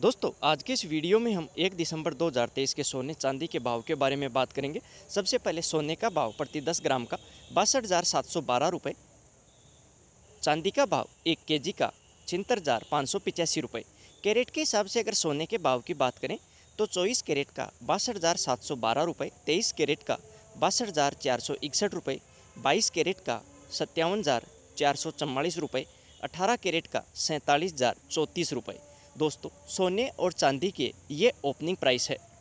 दोस्तों आज के इस वीडियो में हम 1 दिसंबर 2023 के सोने चांदी के भाव के बारे में बात करेंगे सबसे पहले सोने का भाव प्रति 10 ग्राम का बासठ हज़ार सात सौ बारह रुपये चांदी का भाव एक के जी का छिहत्तर हज़ार पाँच सौ पिचासी रुपये कैरेट के हिसाब से अगर सोने के भाव की बात करें तो चौबीस कैरेट का बासठ हज़ार सात सौ बारह रुपये तेईस कैरेट का बासठ हज़ार चार सौ इकसठ रुपये बाईस कैरेट का सत्तावन हज़ार चार सौ चवालीस रुपये अठारह कैरेट का सैंतालीस हज़ार चौंतीस रुपये दोस्तों सोने और चांदी के ये ओपनिंग प्राइस है